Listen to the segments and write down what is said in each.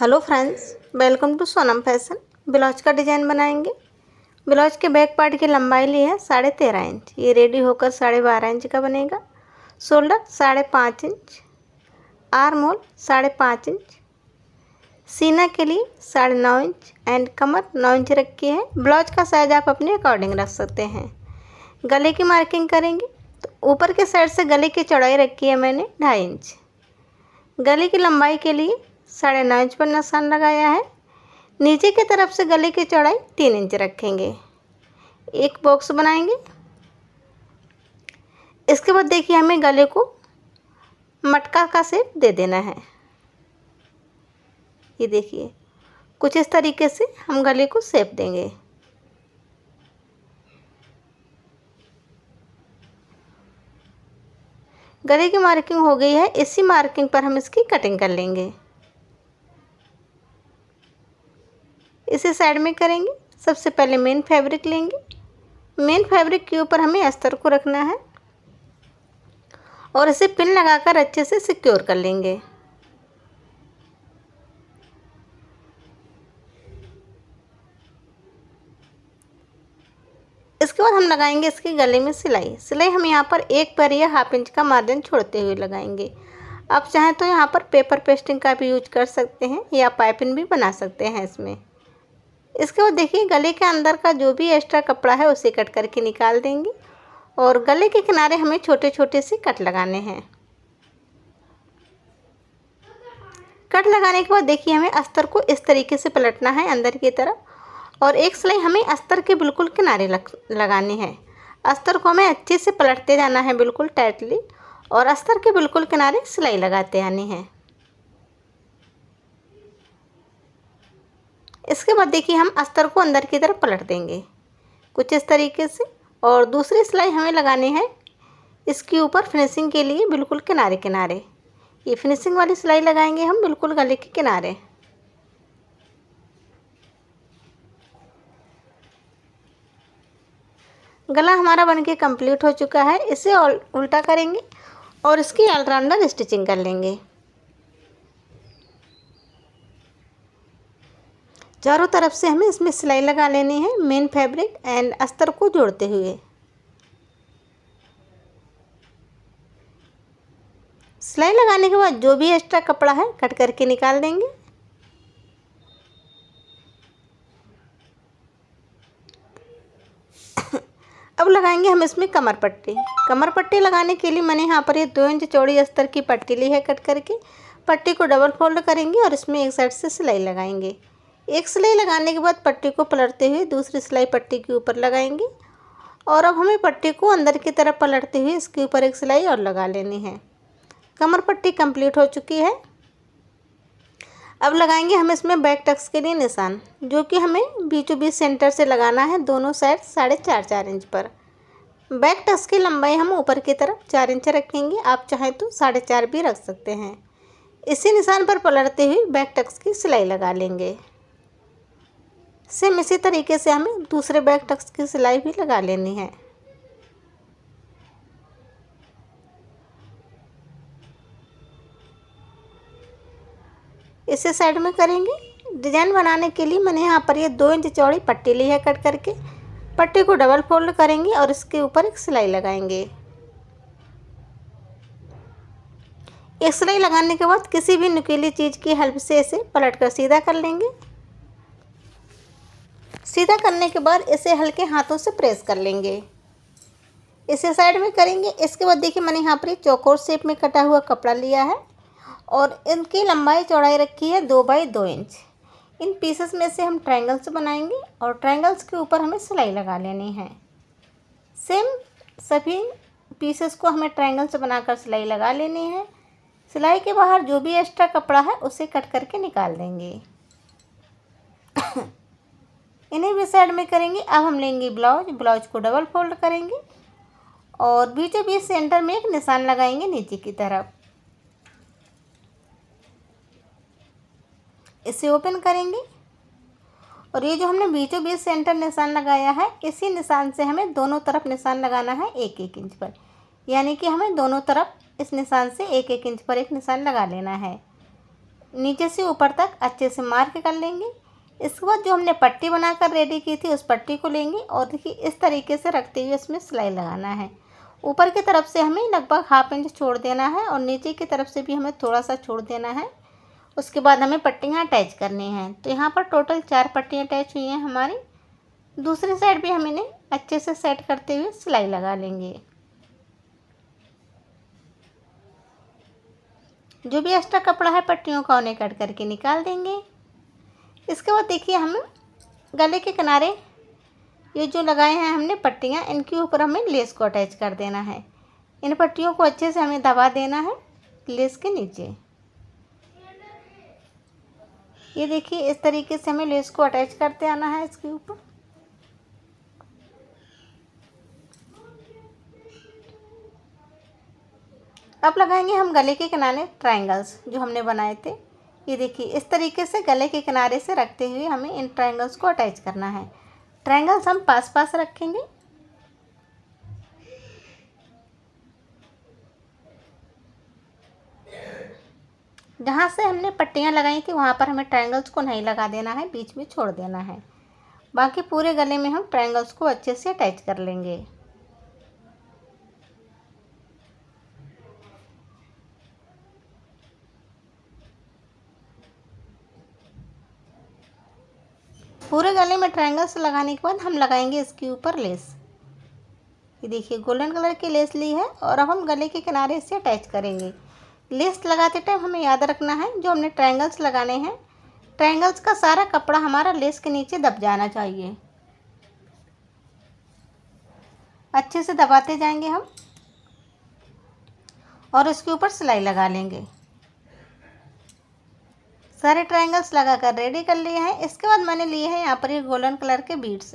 hello friends welcome to Sonam fashion blouse का design बनाएंगे blouse के बैक पार्ट की लंबाई ली है साढ़े तेरह इंच ये रेडी होकर साढ़े बारह इंच का बनेगा शोल्डर साढ़े पाँच इंच आर्म होल साढ़े पाँच इंच सीना के लिए साढ़े नौ इंच एंड कमर नौ इंच रखी है ब्लाउज का साइज आप अपने अकॉर्डिंग रख सकते हैं गले की मार्किंग करेंगे तो ऊपर के साइड से गले की चौड़ाई रखी है मैंने ढाई इंच गले की लंबाई के लिए साढ़े नौ इंच पर निशान लगाया है नीचे की तरफ से गले की चौड़ाई तीन इंच रखेंगे एक बॉक्स बनाएंगे इसके बाद देखिए हमें गले को मटका का सेप दे देना है ये देखिए कुछ इस तरीके से हम गले को सेप देंगे गले की मार्किंग हो गई है इसी मार्किंग पर हम इसकी कटिंग कर लेंगे इसे साइड में करेंगे सबसे पहले मेन फैब्रिक लेंगे मेन फैब्रिक के ऊपर हमें अस्तर को रखना है और इसे पिन लगाकर अच्छे से सिक्योर कर लेंगे इसके बाद हम लगाएंगे इसके गले में सिलाई सिलाई हम यहाँ पर एक पैर या हाफ इंच का मार्जिन छोड़ते हुए लगाएंगे आप चाहें तो यहाँ पर पेपर पेस्टिंग का भी यूज कर सकते हैं या पाइपिंग भी बना सकते हैं इसमें इसके बाद देखिए गले के अंदर का जो भी एक्स्ट्रा कपड़ा है उसे कट करके निकाल देंगे और गले के किनारे हमें छोटे छोटे से कट लगाने हैं कट लगाने के बाद देखिए हमें अस्तर को इस तरीके से पलटना है अंदर की तरफ और एक सिलाई हमें अस्तर के बिल्कुल किनारे लग, लगानी है अस्तर को हमें अच्छे से पलटते जाना है बिल्कुल टाइटली और अस्तर के बिल्कुल किनारे सिलाई लगाते आनी है इसके बाद देखिए हम अस्तर को अंदर की तरफ पलट देंगे कुछ इस तरीके से और दूसरी सिलाई हमें लगानी है इसके ऊपर फिनिशिंग के लिए बिल्कुल किनारे किनारे ये फिनिशिंग वाली सिलाई लगाएंगे हम बिल्कुल गले के किनारे गला हमारा बनके कंप्लीट हो चुका है इसे उल्टा करेंगे और इसकी ऑलराउंडर स्टिचिंग कर लेंगे चारों तरफ से हमें इसमें सिलाई लगा लेनी है मेन फैब्रिक एंड अस्तर को जोड़ते हुए सिलाई लगाने के बाद जो भी एक्स्ट्रा कपड़ा है कट करके निकाल देंगे अब लगाएंगे हम इसमें कमर पट्टी कमर पट्टी लगाने के लिए मैंने यहाँ पर ये दो इंच चौड़ी अस्तर की पट्टी ली है कट करके पट्टी को डबल फोल्ड करेंगे और इसमें एक साइड से सिलाई लगाएंगे एक सिलाई लगाने के बाद पट्टी को पलटते हुए दूसरी सिलाई पट्टी के ऊपर लगाएंगे और अब हमें पट्टी को अंदर की तरफ पलटते हुए इसके ऊपर एक सिलाई और लगा लेनी है कमर पट्टी कंप्लीट हो चुकी है अब लगाएंगे हम इसमें बैक टक्स के लिए निशान जो कि हमें बीचों बीच सेंटर से लगाना है दोनों साइड साढ़े चार चार इंच पर बैक टक्स की लंबाई हम ऊपर की तरफ चार इंच रखेंगे आप चाहें तो साढ़े चार भी रख सकते हैं इसी निशान पर पलटते हुए बैक टक्स की सिलाई लगा लेंगे सेम इसी तरीके से हमें दूसरे बैक टक्स की सिलाई भी लगा लेनी है इसे साइड में करेंगे डिजाइन बनाने के लिए मैंने यहाँ पर ये दो इंच चौड़ी पट्टी ली है कट करके पट्टी को डबल फोल्ड करेंगे और इसके ऊपर एक सिलाई लगाएंगे एक सिलाई लगाने के बाद किसी भी नुकीली चीज़ की हेल्प से इसे पलट कर सीधा कर लेंगे सीधा करने के बाद इसे हल्के हाथों से प्रेस कर लेंगे इसे साइड में करेंगे इसके बाद देखिए मैंने यहाँ पर चौकोर शेप में कटा हुआ कपड़ा लिया है और इनकी लंबाई चौड़ाई रखी है दो बाई दो इंच इन पीसेस में से हम ट्रायंगल्स बनाएंगे और ट्रायंगल्स के ऊपर हमें सिलाई लगा लेनी है सेम सभी पीसेस को हमें ट्रायंगल्स बनाकर सिलाई लगा लेनी है सिलाई के बाहर जो भी एक्स्ट्रा कपड़ा है उसे कट करके निकाल देंगे इन्हें भी साइड में करेंगे अब हम लेंगे ब्लाउज ब्लाउज को डबल फोल्ड करेंगे और बीचों बीच सेंटर में एक निशान लगाएंगे नीचे की तरफ इसे ओपन करेंगे और ये जो हमने बीचों बीच सेंटर निशान लगाया है इसी निशान से हमें दोनों तरफ निशान लगाना है एक एक इंच पर यानी कि हमें दोनों तरफ इस निशान से एक एक इंच पर एक निशान लगा लेना है नीचे से ऊपर तक अच्छे से मार्क कर लेंगे इसके बाद जो हमने पट्टी बनाकर रेडी की थी उस पट्टी को लेंगे और देखिए इस तरीके से रखते हुए इसमें सिलाई लगाना है ऊपर की तरफ से हमें लगभग हाफ इंच छोड़ देना है और नीचे की तरफ से भी हमें थोड़ा सा छोड़ देना है उसके बाद हमें पट्टियाँ अटैच करनी हैं तो यहाँ पर टोटल चार पट्टियाँ अटैच हुई हैं हमारी दूसरी साइड भी हम इन्हें अच्छे से सेट करते हुए सिलाई लगा लेंगे जो भी एक्स्ट्रा कपड़ा है पट्टियों का उन्हें कट करके निकाल देंगे इसके बाद देखिए हम गले के किनारे ये जो लगाए हैं हमने पट्टियाँ इनके ऊपर हमें लेस को अटैच कर देना है इन पट्टियों को अच्छे से हमें दबा देना है लेस के नीचे ये देखिए इस तरीके से हमें लेस को अटैच करते आना है इसके ऊपर अब लगाएंगे हम गले के किनारे ट्रायंगल्स जो हमने बनाए थे ये देखिए इस तरीके से गले के किनारे से रखते हुए हमें इन ट्रायंगल्स को अटैच करना है ट्रायंगल्स हम पास पास रखेंगे जहाँ से हमने पट्टियाँ लगाई थी वहाँ पर हमें ट्रायंगल्स को नहीं लगा देना है बीच में छोड़ देना है बाकी पूरे गले में हम ट्रायंगल्स को अच्छे से अटैच कर लेंगे पूरे गले में ट्रायंगल्स लगाने के बाद हम लगाएंगे इसके ऊपर लेस ये देखिए गोल्डन कलर की लेस ली है और अब हम गले के किनारे इसे अटैच करेंगे लेस लगाते टाइम हमें याद रखना है जो हमने ट्रायंगल्स लगाने हैं ट्रायंगल्स का सारा कपड़ा हमारा लेस के नीचे दब जाना चाहिए अच्छे से दबाते जाएंगे हम और उसके ऊपर सिलाई लगा लेंगे सारे ट्रायंगल्स लगाकर रेडी कर लिए हैं इसके बाद मैंने लिए हैं यहाँ पर ये गोल्डन कलर के बीड्स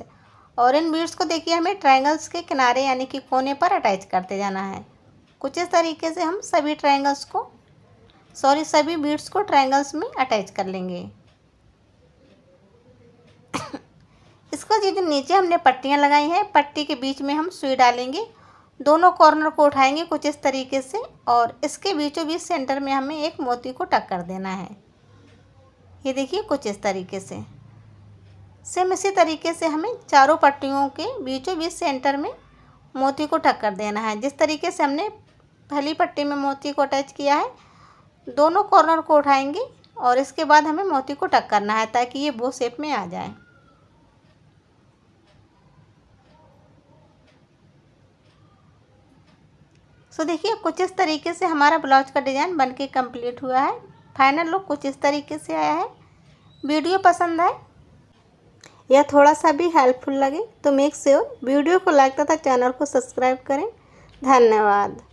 और इन बीड्स को देखिए हमें ट्रायंगल्स के किनारे यानी कि कोने पर अटैच करते जाना है कुछ इस तरीके से हम सभी ट्रायंगल्स को सॉरी सभी बीड्स को ट्रायंगल्स में अटैच कर लेंगे इसको जिधर नीचे हमने पट्टियाँ लगाई हैं पट्टी के बीच में हम सुई डालेंगे दोनों कॉर्नर को उठाएंगे कुछ इस तरीके से और इसके बीचों बीच सेंटर में हमें एक मोती को टक कर देना है ये देखिए कुछ इस तरीके से सेम इसी तरीके से हमें चारों पट्टियों के बीचों बीच सेंटर में मोती को टक्कर देना है जिस तरीके से हमने पहली पट्टी में मोती को अटैच किया है दोनों कॉर्नर को उठाएंगे और इसके बाद हमें मोती को टक करना है ताकि ये वो शेप में आ जाए सो देखिए कुछ इस तरीके से हमारा ब्लाउज का डिज़ाइन बनके कंप्लीट हुआ है फाइनल लुक कुछ इस तरीके से आया है वीडियो पसंद आए या थोड़ा सा भी हेल्पफुल लगे तो मेक श्योर वीडियो को लाइक तथा चैनल को सब्सक्राइब करें धन्यवाद